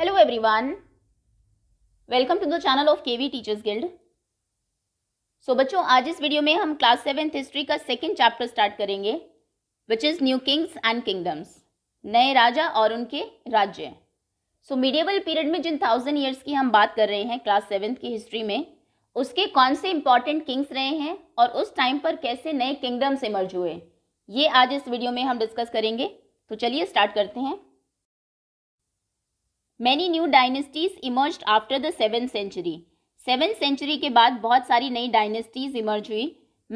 Hello everyone welcome to the channel of KV teachers guild so बच्चों आज इस video में हम क्लास सेवेंथ हिस्ट्री का सेकेंड चैप्टर स्टार्ट करेंगे which is new kings and kingdoms नए राजा और उनके राज्य सो मीडियबल पीरियड में जिन थाउजेंड ईयर्स की हम बात कर रहे हैं क्लास सेवेंथ की हिस्ट्री में उसके कौन से इंपॉर्टेंट किंग्स रहे हैं और उस टाइम पर कैसे नए किंगडम्स इमर्ज हुए ये आज इस वीडियो में हम डिस्कस करेंगे तो चलिए स्टार्ट करते हैं many new dynasties emerge after the seven century seven century के बाद बहुत सारी नई डायनेस्टीज इमर्ज हुई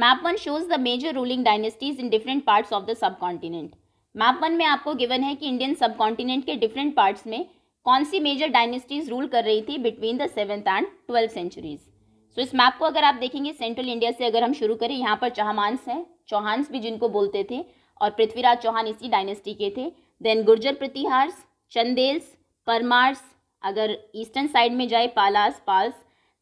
map one shows the major ruling dynasties in different parts of the subcontinent map one में आपको गिवन है कि इंडियन सब कॉन्टिनेंट के डिफरेंट पार्ट्स में कौन सी मेजर डायनेस्टीज रूल कर रही थी between the seventh and twelfth centuries so इस मैप को अगर आप देखेंगे सेंट्रल इंडिया से अगर हम शुरू करें यहाँ पर चौहान्स हैं चौहान्स भी जिनको बोलते थे और पृथ्वीराज चौहान इसी डायनेस्टी के थे देन गुर्जर प्रतिहार्स चंदेल्स परमार्स अगर ईस्टर्न साइड में जाए पालास पाल्स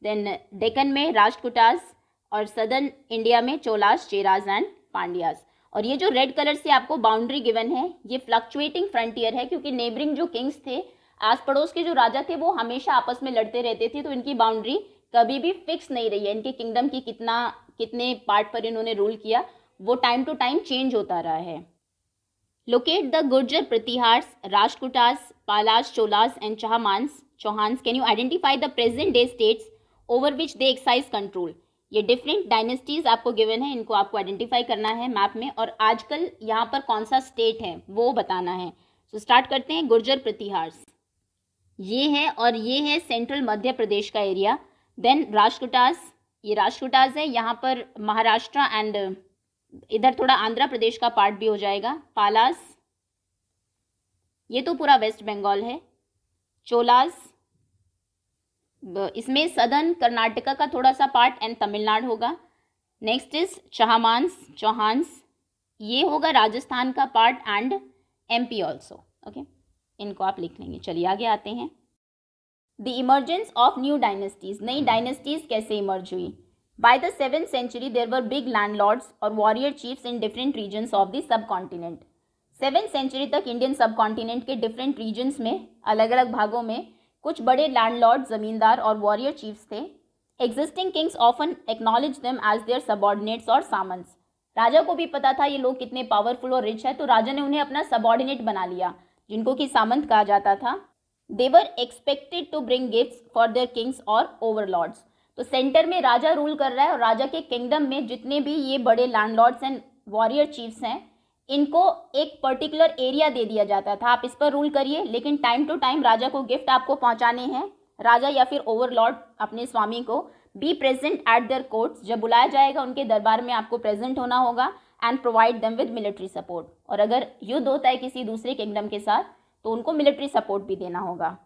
देन डेकन में राजकुटास और सदर्न इंडिया में चोलास चेराज एंड पांड्यास और ये जो रेड कलर से आपको बाउंड्री गिवन है ये फ्लक्चुएटिंग फ्रंटियर है क्योंकि नेबरिंग जो किंग्स थे आस पड़ोस के जो राजा थे वो हमेशा आपस में लड़ते रहते थे तो इनकी बाउंड्री कभी भी फिक्स नहीं रही है इनके किंगडम की कितना कितने पार्ट पर इन्होंने रूल किया वो टाइम टू टाइम चेंज होता रहा है locate the Gurjara Pratiharas Rashtrakutas Palas Cholas and Chahamanas Chauhan can you identify the present day states over which they exercise control ये डिफरेंट डायनेस्टीज आपको गिवन है इनको आपको आइडेंटिफाई करना है मैप में और आजकल यहाँ पर कौन सा स्टेट है वो बताना है सो so स्टार्ट करते हैं गुर्जर प्रतिहार्स ये है और ये है सेंट्रल मध्य प्रदेश का एरिया देन राजकुटास ये राजकुटास है यहाँ पर महाराष्ट्र एंड इधर थोड़ा आंध्र प्रदेश का पार्ट भी हो जाएगा पालास ये तो पूरा वेस्ट बंगाल है चोलास इसमें सदन कर्नाटका का थोड़ा सा पार्ट एंड तमिलनाडु होगा नेक्स्ट इज चहमांस चौहानस ये होगा राजस्थान का part and MP also okay इनको आप लिख लेंगे चलिए आगे आते हैं the emergence of new dynasties नई डायनेस्टीज कैसे इमर्ज हुई By the 7th century, there were big landlords or warrior chiefs in different regions of the subcontinent. Seven century तक इंडियन सब कॉन्टिनेंट के डिफरेंट रीजन में अलग अलग भागों में कुछ बड़े लैंड लॉर्ड जमींदार और वॉरियर चीफ्स थे existing kings often acknowledge them as their subordinates और सामंस राजा को भी पता था ये लोग कितने पावरफुल और रिच है तो राजा ने उन्हें अपना सबॉर्डिनेट बना लिया जिनको कि सामंत कहा जाता था they were expected to bring gift for their kings और ओवर लॉर्ड्स तो सेंटर में राजा रूल कर रहा है और राजा के किंगडम में जितने भी ये बड़े लैंडलॉर्ड्स एंड वॉरियर चीफ्स हैं इनको एक पर्टिकुलर एरिया दे दिया जाता था आप इस पर रूल करिए लेकिन टाइम टू टाइम राजा को गिफ्ट आपको पहुंचाने हैं राजा या फिर ओवरलॉर्ड अपने स्वामी को be present at their courts जब बुलाया जाएगा उनके दरबार में आपको प्रेजेंट होना होगा and provide them with military support और अगर युद्ध होता है किसी दूसरे किंगडम के साथ तो उनको मिलिट्री सपोर्ट भी देना होगा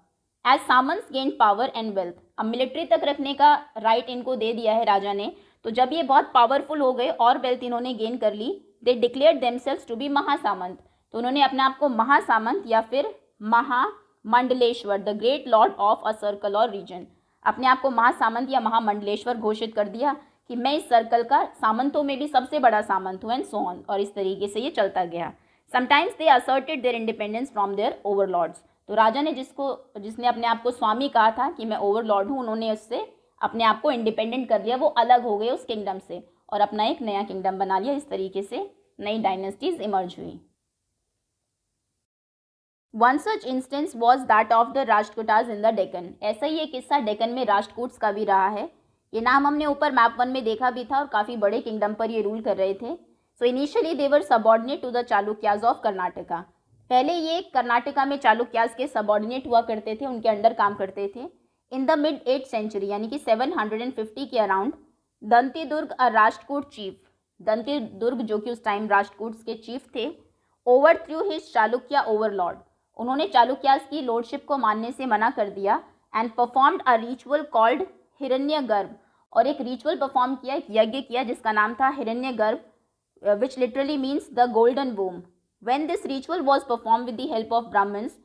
as samantas gained power and wealth अब मिलिट्री तक रखने का राइट इनको दे दिया है राजा ने तो जब ये बहुत पावरफुल हो गए और वेल्थ इन्होंने गेन कर ली they declared selves to be mahasamanta तो उन्होंने अपने आप को महासामंत या फिर mahamandaleshvara the great lord of a circle और रीजन अपने आप को महासामंत या महामंडलेश्वर घोषित कर दिया कि मैं इस सर्कल का सामंतों में भी सबसे बड़ा सामंत हूँ एंड सोन और इस तरीके से ये चलता गया sometimes they asserted their independence from their overlords तो राजा ने जिसको जिसने अपने आप को स्वामी कहा था कि मैं ओवरलॉर्ड हूँ उन्होंने उससे अपने आप को इंडिपेंडेंट कर लिया वो अलग हो गए उस किंगडम से और अपना एक नया किंगडम बना लिया इस तरीके से नई डायनेस्टीज इमर्ज हुई one such instance was that of the Rashtrakutas in the Deccan ऐसा ही एक किस्सा डेकन में राष्ट्रकूट्स का भी रहा है ये नाम हमने ऊपर मैप वन में देखा भी था और काफ़ी बड़े किंगडम पर ये रूल कर रहे थे so initially they were subordinate to the Chalukyas of Karnataka पहले ये कर्नाटका में चालुक्यास के सबॉर्डिनेट हुआ करते थे उनके अंडर काम करते थे in the mid eight century यानी कि 750 के अराउंड दंती दुर्ग राष्ट्रकूट चीफ दंती दुर्ग जो कि उस टाइम राष्ट्रकूट के चीफ थे overthrew his Chalukya overlord उन्होंने चालुक्यास की लॉर्डशिप को मानने से मना कर दिया and performed a ritual called Hiranyagarbha और एक रिचुअल परफॉर्म किया एक यज्ञ किया जिसका नाम था Hiranyagarbha which literally means the golden बोम when this ritual was perform with the help of Brahmanas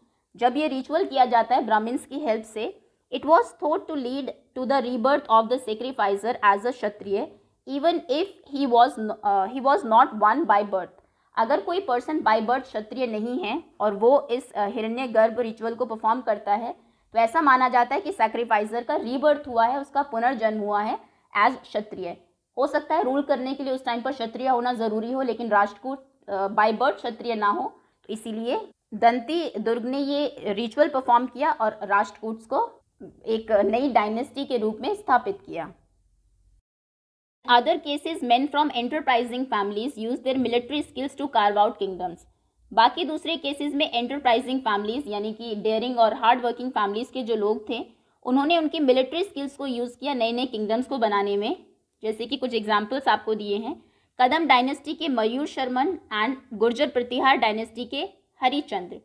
जब ये रिचुअल किया जाता है ब्राह्मण्स की हेल्प से it was thought to lead to the rebirth of the sacrificer as a Kshatriya even if he was he was not one by birth अगर कोई person by birth क्षत्रिय नहीं है और वो इस uh, हिरण्य गर्भ रिचुअल को परफॉर्म करता है तो ऐसा माना जाता है कि सेक्रीफाइजर का रीबर्थ हुआ है उसका पुनर्जन्म हुआ है एज क्षत्रिय हो सकता है रूल करने के लिए उस टाइम पर क्षत्रिय होना ज़रूरी हो लेकिन राष्ट्रकूट बाय बर्थ क्षत्रिय ना हो इसीलिए दंती दुर्ग ने ये रिचुअल परफॉर्म किया और राष्ट्रकूट्स को एक नई डायनेस्टी के रूप में स्थापित किया other cases men from enterprising families use their military skills to carve out kingdoms बाकी दूसरे केसेस में एंटरप्राइजिंग फैमिलीज यानी कि डेयरिंग और हार्ड वर्किंग फैमिलीज के जो लोग थे उन्होंने उनकी मिलिट्री स्किल्स को यूज़ किया नए नए किंगडम्स को बनाने में जैसे कि कुछ एग्जाम्पल्स आपको दिए हैं कदम डायनेस्टी के Mayurasharman and Gurjara Pratihara dynasty के हरिचंद्र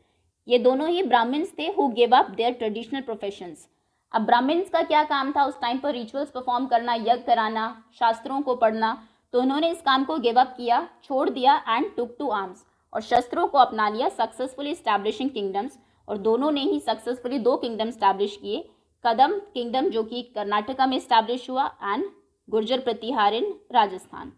ये दोनों ही ब्राह्मण्स थे who gave up their traditional professions अब ब्राह्मण्स का क्या काम था उस टाइम पर रिचुअल्स परफॉर्म करना यज्ञ कराना शास्त्रों को पढ़ना तो उन्होंने इस काम को गिव अप किया छोड़ दिया एंड टुक टू आर्म्स और शस्त्रों को अपना लिया सक्सेसफुली स्टैब्लिशिंग किंगडम्स और दोनों ने ही सक्सेसफुली दो किंगडम स्टैब्लिश किए कदम किंगडम जो कि कर्नाटका में स्टैब्लिश हुआ and Gurjara Pratihara in Rajasthan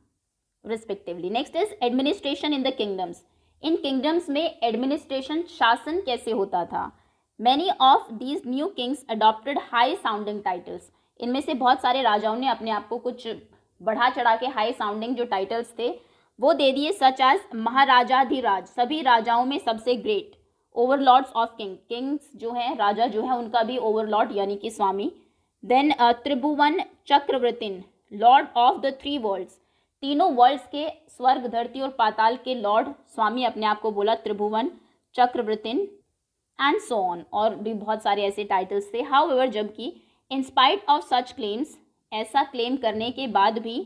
respectively next is administration in the kingdoms in kingdoms में एडमिनिस्ट्रेशन शासन कैसे होता था many of these new kings adopted high sounding titles इनमें से बहुत सारे राजाओं ने अपने आप को कुछ बढ़ा चढ़ा के हाई साउंडिंग जो टाइटल्स थे वो दे दिए सच एज महाराजाधिराज सभी राजाओं में सबसे great overlords of king kings जो हैं राजा जो है उनका भी ओवरलॉर्ड यानी कि स्वामी then Tribhuvan Chakravartin lord of the three worlds तीनों वर्ल्ड्स के स्वर्ग धरती और पाताल के लॉर्ड स्वामी अपने आप को बोला त्रिभुवन चक्रवृतिन एंड सोन और भी बहुत सारे ऐसे टाइटल्स थे हाउ एवर जबकि इंस्पाइट ऑफ सच क्लेम्स ऐसा क्लेम करने के बाद भी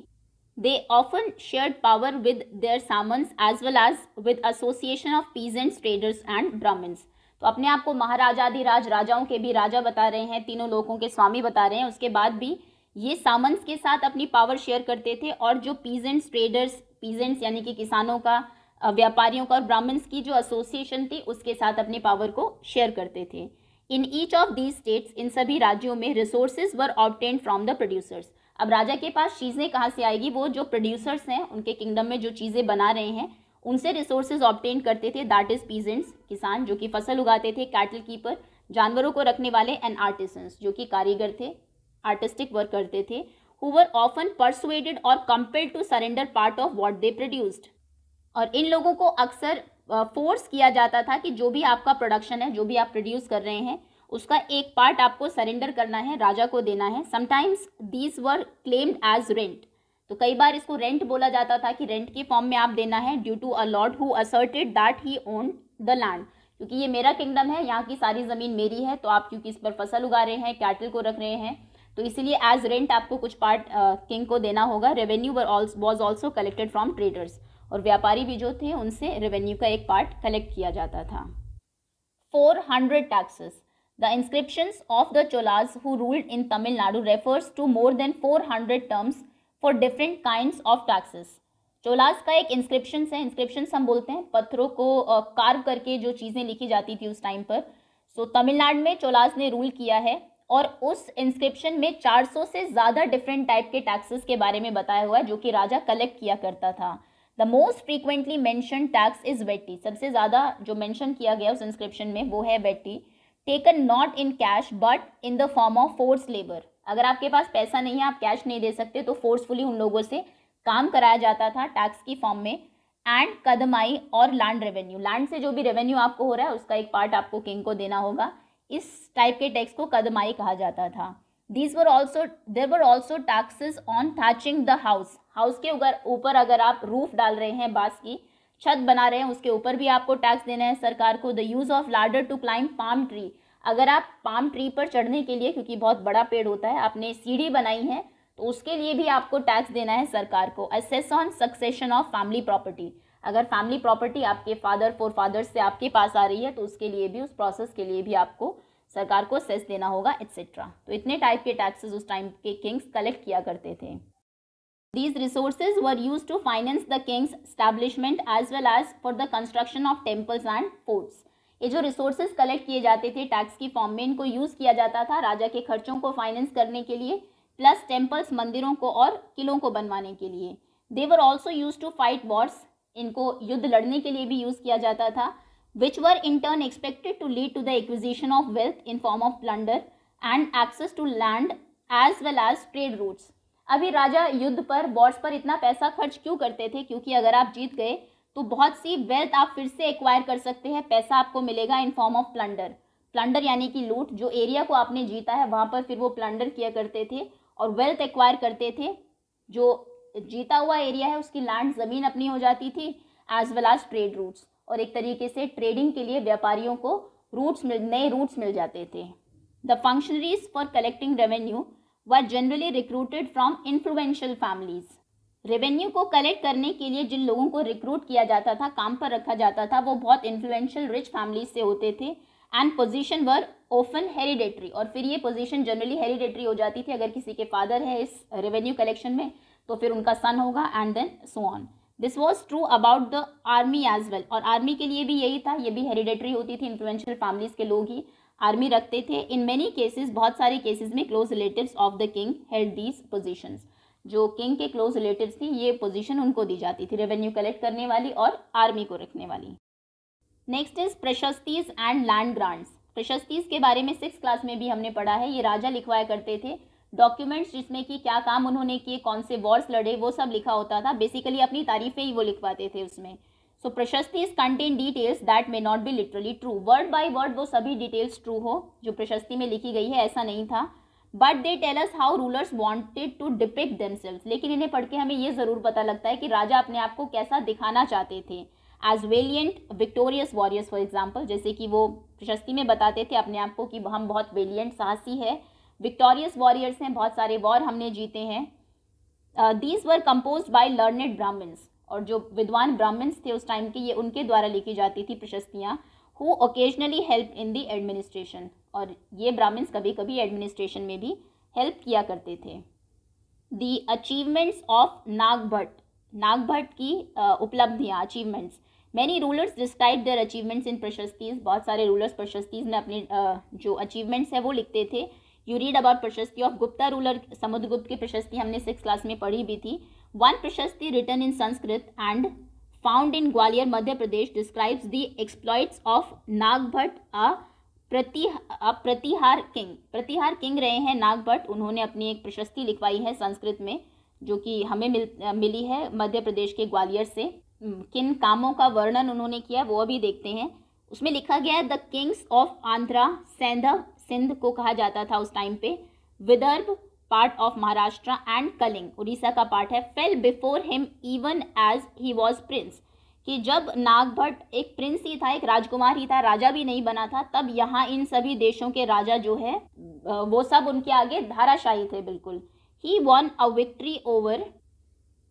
they often shared power with their samantas as well as with association of peasants traders and Brahmans तो अपने आप को महाराजाधिराज राजाओं के भी राजा बता रहे हैं तीनों लोगों के स्वामी बता रहे हैं उसके बाद भी ये सामंस के साथ अपनी पावर शेयर करते थे और जो पीजेंट्स ट्रेडर्स पीजेंट्स यानी कि किसानों का व्यापारियों का और ब्राह्मण्स की जो एसोसिएशन थी उसके साथ अपने पावर को शेयर करते थे in each of these states इन सभी राज्यों में resources were obtained from the producers अब राजा के पास चीज़ें कहाँ से आएगी वो जो प्रोड्यूसर्स हैं उनके किंगडम में जो चीज़ें बना रहे हैं उनसे रिसोर्सेज ऑप्टेन करते थे दैट इज़ पीजेंट्स किसान जो कि फसल उगाते थे कैटल कीपर जानवरों को रखने वाले एंड आर्टिसंस जो कि कारीगर थे आर्टिस्टिक वर्क करते थे हु वर ऑफन persuaded और compelled to surrender part of what they produced और इन लोगों को अक्सर फोर्स किया जाता था कि जो भी आपका प्रोडक्शन है जो भी आप प्रोड्यूस कर रहे हैं उसका एक पार्ट आपको सरेंडर करना है राजा को देना है sometimes these were claimed as rent तो कई बार इसको रेंट बोला जाता था कि रेंट के फॉर्म में आप देना है due to a lord who asserted that he own the land क्योंकि ये मेरा किंगडम है यहाँ की सारी ज़मीन मेरी है तो आप क्योंकि इस पर फसल उगा रहे हैं कैटल को रख रहे हैं तो इसीलिए एज रेंट आपको कुछ पार्ट किंग को देना होगा revenue was also collected from traders और व्यापारी भी जो थे उनसे रेवेन्यू का एक पार्ट कलेक्ट किया जाता था four hundred taxes the inscription of the Cholas who ruled in Tamil Nadu refers to more than four hundred terms for different kind of taxes Cholas का एक इंस्क्रिप्शन है इंस्क्रिप्शन हम बोलते हैं पत्थरों को कार्व करके जो चीज़ें लिखी जाती थी उस टाइम पर सो so, तमिलनाडु में चोलास ने रूल किया है और उस इंस्क्रिप्शन में 400 से ज़्यादा डिफरेंट टाइप के टैक्सेस के बारे में बताया हुआ है जो कि राजा कलेक्ट किया करता था the most frequently mentioned tax is vetti सबसे ज़्यादा जो मैंशन किया गया उस इंस्क्रिप्शन में वो है vetti taken not in cash but in the form of force labour अगर आपके पास पैसा नहीं है आप कैश नहीं दे सकते तो फोर्सफुली उन लोगों से काम कराया जाता था टैक्स की फॉर्म में एंड कदमाई और लैंड रेवेन्यू लैंड से जो भी रेवेन्यू आपको हो रहा है उसका एक पार्ट आपको किंग को देना होगा इस टाइप के टैक्स को कदमाई कहा जाता था these were also there were also taxes on thatching the house house के ऊपर ऊपर अगर आप रूफ डाल रहे हैं बांस की छत बना रहे हैं उसके ऊपर भी आपको टैक्स देना है सरकार को the use of ladder to climb palm tree अगर आप पाम ट्री पर चढ़ने के लिए क्योंकि बहुत बड़ा पेड़ होता है आपने सीढ़ी बनाई है तो उसके लिए भी आपको टैक्स देना है सरकार को a cess on succession of family property अगर फैमिली प्रॉपर्टी आपके फादर फोर फादर्स से आपके पास आ रही है तो उसके लिए भी उस प्रोसेस के लिए भी आपको सरकार को सेस देना होगा एट्सेट्रा तो इतने टाइप के टैक्सेस उस टाइम के किंग्स कलेक्ट किया करते थे these resources were used to finance the king's establishment as well as for the construction of temples and forts ये जो रिसोर्सेज कलेक्ट किए जाते थे टैक्स की फॉर्म में इनको यूज़ किया जाता था राजा के खर्चों को फाइनेंस करने के लिए प्लस टेम्पल्स मंदिरों को और किलों को बनवाने के लिए they were also used to fight wars इनको युद्ध लड़ने के लिए भी यूज़ किया जाता था which were in turn expected to lead to the acquisition of wealth in form of plunder and access to land as well as trade routes अभी राजा युद्ध पर वॉर्स पर इतना पैसा खर्च क्यों करते थे क्योंकि अगर आप जीत गए तो बहुत सी वेल्थ आप फिर से एक्वायर कर सकते हैं पैसा आपको मिलेगा in form of plunder plunder यानी कि लूट जो एरिया को आपने जीता है वहाँ पर फिर वो प्लंडर किया करते थे और वेल्थ एक्वायर करते थे जो जीता हुआ एरिया है उसकी लैंड ज़मीन अपनी हो जाती थी as well as trade routes और एक तरीके से ट्रेडिंग के लिए व्यापारियों को रूट्स मिल नए रूट्स मिल जाते थे the functionaries for collecting revenue were generally recruited from influential families revenue को कलेक्ट करने के लिए जिन लोगों को रिक्रूट किया जाता था काम पर रखा जाता था वो बहुत इन्फ्लुएंशियल रिच फैमिलीज से होते थे and position were often hereditary और फिर ये पोजिशन जनरली हेरिडेटरी हो जाती थी अगर किसी के फादर है इस रेवेन्यू कलेक्शन में तो फिर उनका सन होगा and then so on this was true about the army as well और आर्मी के लिए भी यही था ये भी हेरिडेटरी होती थी इन्फ्लुएंशियल फैमिलीज के लोग ही आर्मी रखते थे इन मेनी केसेस बहुत सारे केसेस में close relative of the king held these position जो किंग के क्लोज रिलेटिव थी ये पोजिशन उनको दी जाती थी रेवेन्यू कलेक्ट करने वाली और आर्मी को रखने वाली next is prashastis and land grants prashastis के बारे में सिक्स क्लास में भी हमने पढ़ा है ये राजा लिखवाया करते थे डॉक्यूमेंट्स जिसमें कि क्या काम उन्होंने किए कौन से वॉर्स लड़े वो सब लिखा होता था बेसिकली अपनी तारीफें ही वो लिखवाते थे उसमें so prashasti is contain details that may not be literally true word by word वो सभी डिटेल्स ट्रू हो जो प्रशस्ति में लिखी गई है ऐसा नहीं था but they tell how rulers wanted to depict themselves लेकिन इन्हें पढ़ के हमें ये ज़रूर पता लगता है कि राजा अपने आप को कैसा दिखाना चाहते थे as valiant victorious warriors for example जैसे कि वो प्रशस्ति में बताते थे अपने आप को कि हम बहुत वेलियंट साहसी है विक्टोरियस वॉरियर्स हैं बहुत सारे वॉर हमने जीते हैं these were compose by learned Brahmans और जो विद्वान ब्राह्मण्स थे उस टाइम के ये उनके द्वारा लिखी जाती थी प्रशस्तियाँ who occasionally help in the administration और ये ब्राह्मण्स कभी कभी एडमिनिस्ट्रेशन में भी हेल्प किया करते थे the achievements of Nagabhata Nagabhata की उपलब्धियाँ achievements many rulers describe their achievements in prashastis बहुत सारे रूलर्स प्रशस्तीज में अपने uh, जो अचीवमेंट्स हैं वो लिखते थे you read about prashasti of Gupta ruler Samudragupta की प्रशस्ति हमने सिक्स क्लास में पढ़ी भी थी one prashasti written in Sanskrit and found in Gwalior Madhya Pradesh describes the exploits of Bhatta a Prati Pratihara king Pratihara king रहे हैं नागभट्ट उन्होंने अपनी एक प्रशस्ति लिखवाई है संस्कृत में जो कि हमें मिल मिली है मध्य प्रदेश के ग्वालियर से किन कामों का वर्णन उन्होंने किया वो अभी देखते हैं उसमें लिखा गया है the kings of Andhra Saindhava Sindh को कहा जाता था उस टाइम पे Vidarbha part of Maharashtra and Kalinga Orissa का पार्ट है fell before him even as he was prince कि जब नागभट एक प्रिंस ही था एक राजकुमार ही था राजा भी नहीं बना था तब यहाँ इन सभी देशों के राजा जो है वो सब उनके आगे धाराशाही थे बिल्कुल ही won a victory over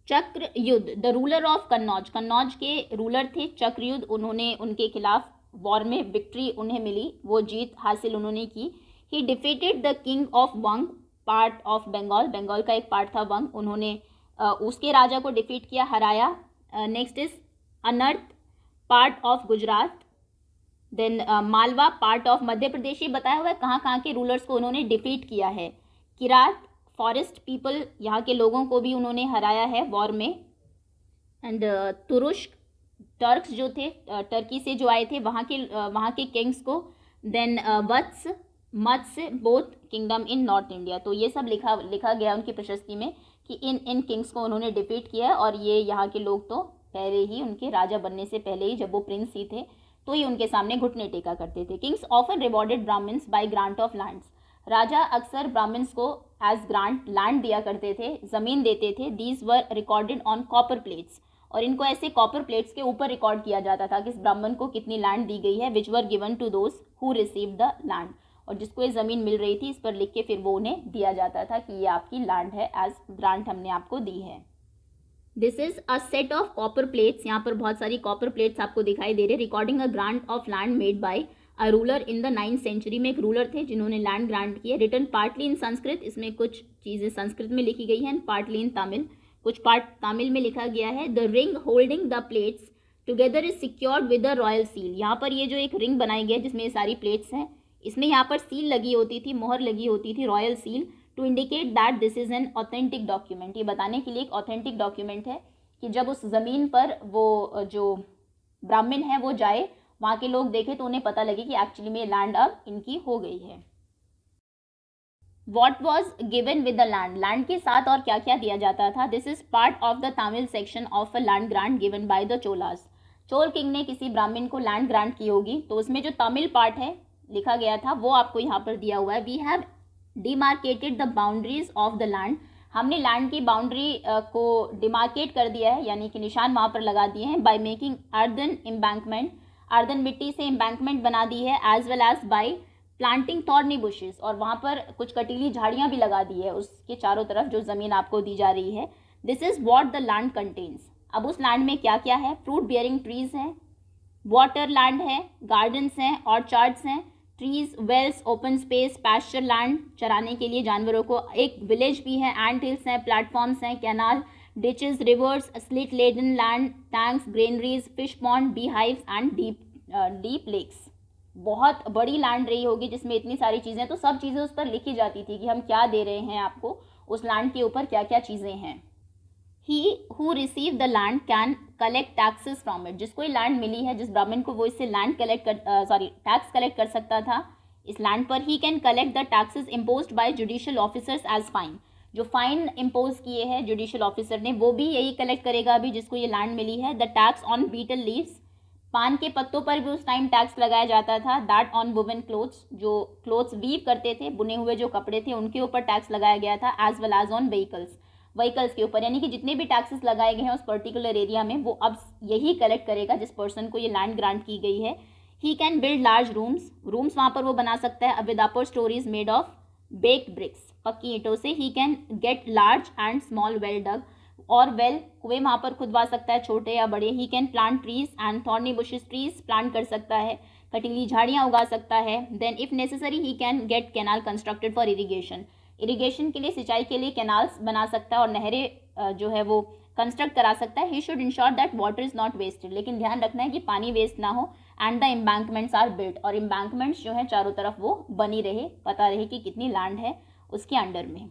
Chakrayudha the ruler of Kannauj Kannauj के रूलर थे चक्रयुद्ध उन्होंने उनके खिलाफ वॉर में विक्ट्री उन्हें मिली वो जीत हासिल उन्होंने की he defeated the king of Vanga part of Bengal Bengal का एक पार्ट था वंग उन्होंने उसके राजा को डिफीट किया हराया next is Anarta part of Gujarat then Malwa part of Madhya Pradesh ये बताया हुआ है कहाँ कहाँ के रूलर्स को उन्होंने डिफीट किया है किरात फॉरेस्ट पीपल यहाँ के लोगों को भी उन्होंने हराया है वॉर में एंड तुरुष्क टर्क्स जो थे टर्की से जो आए थे वहाँ के वहाँ के किंग्स को then Vatsa Matsya both kingdom in north India तो ये सब लिखा लिखा गया उनकी प्रशस्ति में कि इन इन किंग्स को उन्होंने डिफीट किया और ये यहाँ के लोग तो पहले ही उनके राजा बनने से पहले ही जब वो प्रिंस ही थे तो ये उनके सामने घुटने टेका करते थे kings often rewarded Brahmans by grant of lands राजा अक्सर ब्राह्मण्स को एज ग्रांट लैंड दिया करते थे ज़मीन देते थे these were recorded on copper plates और इनको ऐसे कॉपर प्लेट्स के ऊपर रिकॉर्ड किया जाता था कि इस ब्राह्मण को कितनी लैंड दी गई है which were given to those who receive the land और जिसको ये ज़मीन मिल रही थी इस पर लिख के फिर वो उन्हें दिया जाता था कि ये आपकी लैंड है एज ग्रांट हमने आपको दी है this is a set of copper plates यहाँ पर बहुत सारी कॉपर प्लेट्स आपको दिखाई दे रही recording a grant of land made by a ruler in the ninth century में एक रूलर थे जिन्होंने लैंड ग्रांट किया रिटर्न पार्टली इन संस्कृत इसमें कुछ चीज़ें संस्कृत में लिखी गई हैं पार्टली इन तमिल कुछ पार्ट तमिल में लिखा गया है the ring holding the plates together is secured with the royal seal यहाँ पर ये जो एक रिंग बनाई गई है जिसमें ये सारी प्लेट्स हैं इसमें यहाँ पर सील लगी होती थी मोहर लगी होती थी royal seal to indicate that this is an authentic document ये बताने के लिए एक ऑथेंटिक डॉक्यूमेंट है कि जब उस ज़मीन पर वो जो ब्राह्मण है वो जाए वहाँ के लोग देखें तो उन्हें पता लगे कि एक्चुअली में लैंड अब इनकी हो गई है what was given with the land land के साथ और क्या क्या दिया जाता था this is part of the Tamil section of a land grant given by the Cholas Chola king ने किसी ब्राह्मीण को लैंड ग्रांट की होगी तो उसमें जो तमिल पार्ट है लिखा गया था वो आपको यहाँ पर दिया हुआ है we have demarcated the boundaries of the land हमने लैंड की बाउंड्री को डिमार्केट कर दिया है यानी कि निशान वहाँ पर लगा दिए हैं by making earthen embankment earthen मिट्टी से एम्बैंकमेंट बना दी है as well as by planting thorny bushes और वहाँ पर कुछ कटीली झाड़ियाँ भी लगा दी है उसके चारों तरफ जो ज़मीन आपको दी जा रही है this is what the land contains अब उस लैंड में क्या क्या है फ्रूट बियरिंग ट्रीज हैं वाटर लैंड है गार्डन्स हैं ऑर्चार्ड्स हैं trees wells open space pasture land चराने के लिए जानवरों को एक विलेज भी है एंड हिल्स हैं प्लेटफॉर्म्स हैं canal ditches rivers silt laden land tanks granaries fish pond bee hives and deep deep lakes बहुत बड़ी लैंड रही होगी जिसमें इतनी सारी चीज़ें तो सब चीज़ें उस पर लिखी जाती थी कि हम क्या दे रहे हैं आपको उस लैंड के ऊपर क्या क्या चीज़ें हैं he who receive the land can collect taxes from it जिसको ये लैंड मिली है जिस ब्राह्मण को वो इससे लैंड कलेक्ट कर सॉरी टैक्स कलेक्ट कर सकता था इस लैंड पर he can collect the taxes impose by judicial officers as fine जो फाइन इम्पोज किए हैं जुडिशियल ऑफिसर ने वो भी यही कलेक्ट करेगा अभी जिसको ये लैंड मिली है the tax on betel leaves पान के पत्तों पर भी उस टाइम टैक्स लगाया जाता था दैट ऑन वुमेन क्लोथ्स जो क्लोथ्स वीव करते थे बुने हुए जो कपड़े थे उनके ऊपर टैक्स लगाया गया था as well as on vehicles vehicles के ऊपर यानी कि जितने भी टैक्सेस लगाए गए हैं उस पर्टिकुलर एरिया में वो अब यही कलेक्ट करेगा जिस पर्सन को ये लैंड ग्रांट की गई है he can build large rooms rooms वहाँ पर वो बना सकता है with upper storeys made of baked bricks पक्की ईंटों से he can get large and small well dug और वेल कुएं वहाँ पर खुदवा सकता है छोटे या बड़े he can plant trees and thorny bushes trees plant कर सकता है कटीली झाड़ियाँ उगा सकता है then if necessary he can get canal constructed for irrigation irrigation के लिए सिंचाई के लिए कैनाल्स बना सकता है और नहरें जो है वो कंस्ट्रक्ट करा सकता है he should ensure that water is not wasted लेकिन ध्यान रखना है कि पानी वेस्ट ना हो and the embankments are built और एम्बैंकमेंट्स जो है चारों तरफ वो बनी रहे पता रहे कि कितनी लैंड है उसके अंडर में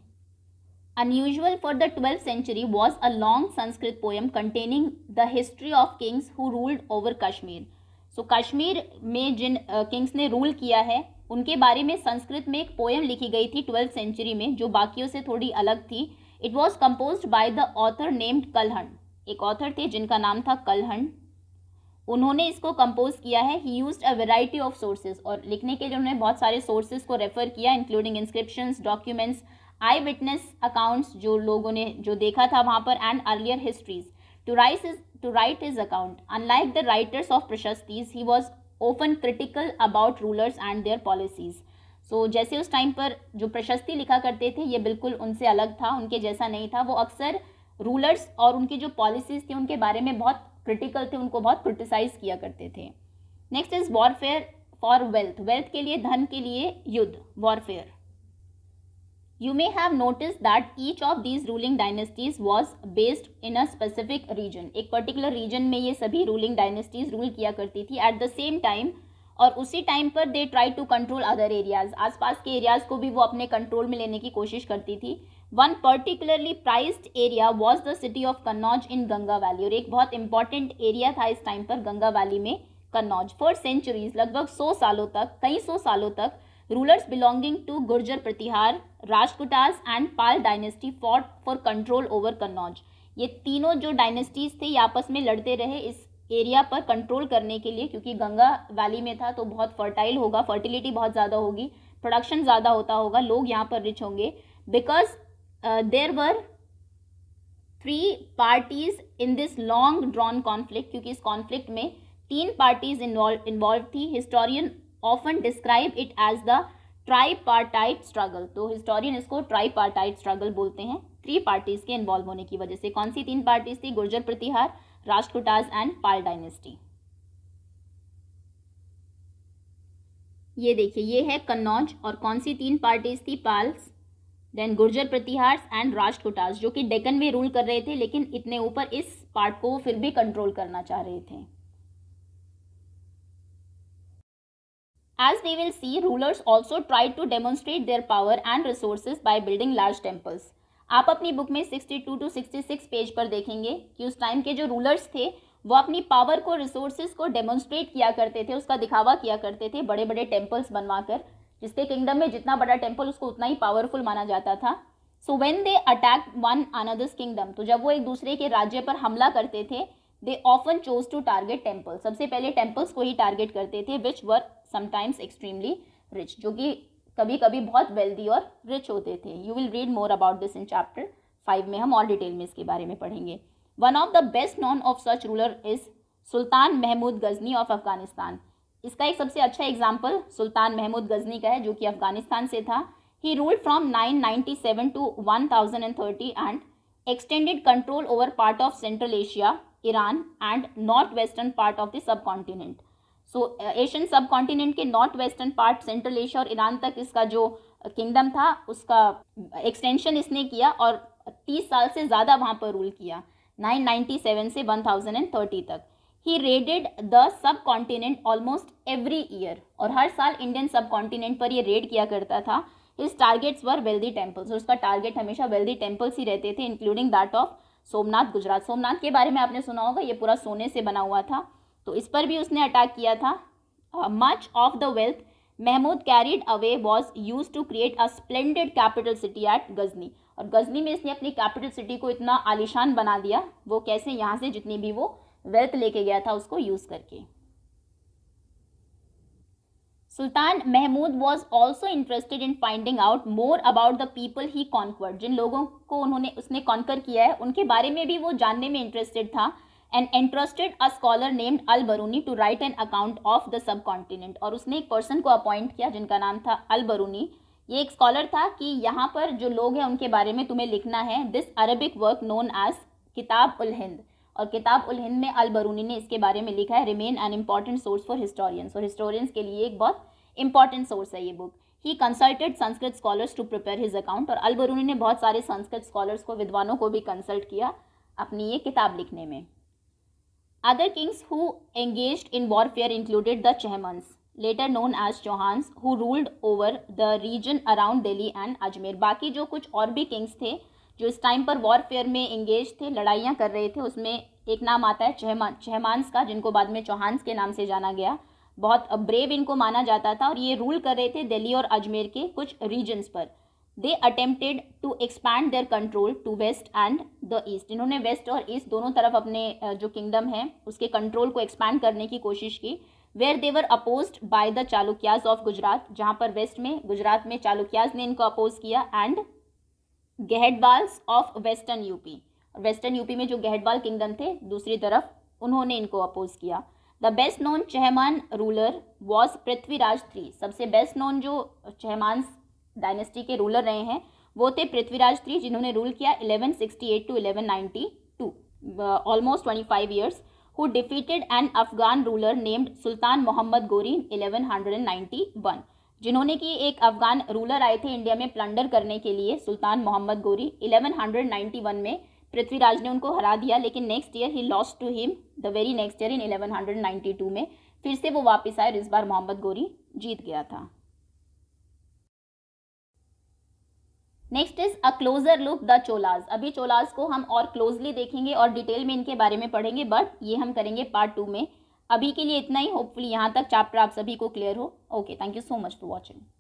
unusual for the 12th century was a long Sanskrit poem containing the history of kings who ruled over Kashmir. so, kashmir mein jin uh, kings ne rule kiya hai unke bare mein sanskrit mein ek poem likhi gayi thi 12th century mein jo बाकियों se thodi alag thi it was composed by the author named kalhan ek author the jinka naam tha kalhan उन्होंने इसको compose किया है he use a variety of sources और लिखने के लिए उन्होंने बहुत सारे सोर्सेज को रेफर किया including inscriptions, documents eye witness accounts जो लोगों ने जो देखा था वहाँ पर and earlier histories to write is to write is account unlike the writers of प्रशस्तीज he was open critical about rulers and their policies so जैसे उस टाइम पर जो प्रशस्ति लिखा करते थे ये बिल्कुल उनसे अलग था उनके जैसा नहीं था वो अक्सर रूलर्स और उनकी जो पॉलिसीज थी उनके बारे में बहुत क्रिटिकल थे उनको बहुत क्रिटिसाइज किया करते थे next is warfare for wealth wealth के लिए धन के लिए युद्ध warfare You may have noticed that each of these ruling dynasties was based in a specific region. एक particular region में ये सभी ruling dynasties rule किया करती थी at the same time और उसी टाइम पर they try to control other areas आसपास के एरियाज को भी वो अपने कंट्रोल में लेने की कोशिश करती थी one particularly prized area was the city of Kannauj in Ganga valley और एक बहुत इंपॉर्टेंट एरिया था इस टाइम पर गंगा वैली में कन्नौज फॉर सेंचुरीज लगभग सौ सालों तक कई सौ सालों तक rulers belonging to Gurjar Pratihar, Rajputas and Pal dynasty fought for control over Kannauj. ये तीनों जो डायनेस्टीज थे ये आपस में लड़ते रहे इस एरिया पर कंट्रोल करने के लिए क्योंकि गंगा वैली में था तो बहुत फर्टाइल होगा फर्टिलिटी बहुत ज़्यादा होगी प्रोडक्शन ज़्यादा होता होगा लोग यहाँ पर रिच होंगे because there were three parties in this long drawn conflict क्योंकि इस कॉन्फ्लिक्ट में तीन पार्टीज इन्वॉल्व थी historian often describe it as the tripartite struggle तो हिस्टोरियन इसको ट्राईपार्टाइट स्ट्रगल बोलते हैं थ्री पार्टीज के इन्वॉल्व होने की वजह से कौन सी तीन पार्टीज थी गुर्जर प्रतिहार राष्ट्रकुटाज एंड पाल डायनेस्टी ये देखिए ये है कन्नौज और कौन सी तीन पार्टीज थी पाल्स देन गुर्जर प्रतिहार्स एंड राष्ट्रकुटाज जो कि डेकन में रूल कर रहे थे लेकिन इतने ऊपर इस पार्ट को फिर भी कंट्रोल करना चाह रहे थे As we will see, rulers also tried to demonstrate their power and resources by building large temples. आप अपनी बुक में 62 टू 66 पेज पर देखेंगे कि उस टाइम के जो रूलर्स थे वो अपनी पावर को रिसोर्सेज को डेमोन्स्ट्रेट किया करते थे उसका दिखावा किया करते थे बड़े बड़े टेम्पल्स बनवा कर जिसके किंगडम में जितना बड़ा टेम्पल उसको उतना ही पावरफुल माना जाता था so when they attack one another's kingdom तो जब वो एक दूसरे के राज्य पर हमला करते थे they often chose to target temple सबसे पहले टेम्पल्स को ही टारगेट करते थे which were sometimes extremely rich जो कि कभी कभी बहुत वेल्दी और रिच होते थे you will read more about this in chapter five में हम और डिटेल में इसके बारे में पढ़ेंगे one of the best known of such ruler is sultan Mahmud Ghazni of Afghanistan इसका एक सबसे अच्छा एग्जाम्पल सुल्तान महमूद गजनी का है जो कि अफगानिस्तान से था he rule from seven to one thousand and thirty and extended control over part of central Asia Iran and north western part of the subcontinent so Asian subcontinent के north western part central Asia और Iran तक इसका जो kingdom था उसका extension इसने किया और तीस साल से ज़्यादा वहाँ पर रूल किया नाइन सेवन से वन थाउजेंड एंड थर्टी तक he raided the subcontinent almost every year और हर साल इंडियन सब कॉन्टिनेंट पर यह रेड किया करता था his targets were wealthy temples और उसका टारगेट हमेशा वेल्दी टेम्पल्स ही रहते थे including that of Somnath Gujarat Somnath के बारे में आपने सुना होगा ये पूरा सोने से बना हुआ था तो इस पर भी उसने अटैक किया था much of the wealth Mahmud carried away was use to create a splendid capital city at Ghazni और गजनी में इसने अपनी कैपिटल सिटी को इतना आलिशान बना दिया वो कैसे यहाँ से जितनी भी वो वेल्थ लेके गया था उसको यूज़ करके sultan Mahmud was also interested in finding out more about the people he conquered जिन लोगों को उन्होंने उसने कॉन्कर किया है उनके बारे में भी वो जानने में इंटरेस्टेड था and interested a scholar named Al Biruni to write an account of the subcontinent और उसने एक पर्सन को अपॉइंट किया जिनका नाम था अल बरूनी ये एक स्कॉलर था कि यहाँ पर जो लोग हैं उनके बारे में तुम्हें लिखना है this Arabic work known as Kitab ul Hind और किताब उल हिंद में अल बरूनी ने इसके बारे में लिखा है remain an important source for historians और हिस्टोरियंस के लिए एक बहुत इंपॉर्टेंट सोर्स है ये book he consulted Sanskrit scholars to prepare his account और अलबरूनी ने बहुत सारे संस्कृत स्कॉलर्स को विद्वानों को भी कंसल्ट किया अपनी ये किताब लिखने में other kings who engage in warfare included the Chahamanas later known as Chauhans who ruled over the region around Delhi and Ajmer बाकी जो कुछ और भी किंग्स थे जो इस टाइम पर वॉरफेयर में इंगेज थे लड़ाइयाँ कर रहे थे उसमें एक नाम आता है चहमान चहमान्स का जिनको बाद में चौहान्स के नाम से जाना गया बहुत ब्रेव इनको माना जाता था और ये रूल कर रहे थे दिल्ली और अजमेर के कुछ रीजन्स पर they attempted to expand their control to west and the east इन्होंने वेस्ट और ईस्ट दोनों तरफ अपने जो किंगडम है उसके कंट्रोल को एक्सपैंड करने की कोशिश की where they were oppose by the Chalukyas of Gujarat जहाँ पर वेस्ट में गुजरात में चालुक्याज ने इनको अपोज किया and Gahadavalas of western UP western UP में जो गहडवाल किंगडम थे दूसरी तरफ उन्होंने इनको अपोज किया the best known Chahamana ruler was Prithviraj three सबसे बेस्ट नोन जो चहमान डायनेस्टी के रूलर रहे हैं वो थे पृथ्वीराज थ्री जिन्होंने रूल किया 1168 to eleven two almost twenty five years who defeated an Afghan ruler named sultan Mohammad Ghori eleven hundred and ninety one जिन्होंने कि एक अफगान रूलर आए थे इंडिया में प्लंडर करने के लिए सुल्तान Mohammad Ghori eleven hundred ninety one में पृथ्वीराज ने उनको हरा दिया लेकिन next year he lost to him the very next year in 1192 में फिर से वो वापस आए और इस बार मोहम्मद गोरी जीत गया था next is a closer look the Cholas अभी चोलाज को हम और क्लोजली देखेंगे और डिटेल में इनके बारे में पढ़ेंगे बट ये हम करेंगे पार्ट टू में अभी के लिए इतना ही होपफुली यहाँ तक चैप्टर आप सभी को क्लियर हो okay thank you so much for watching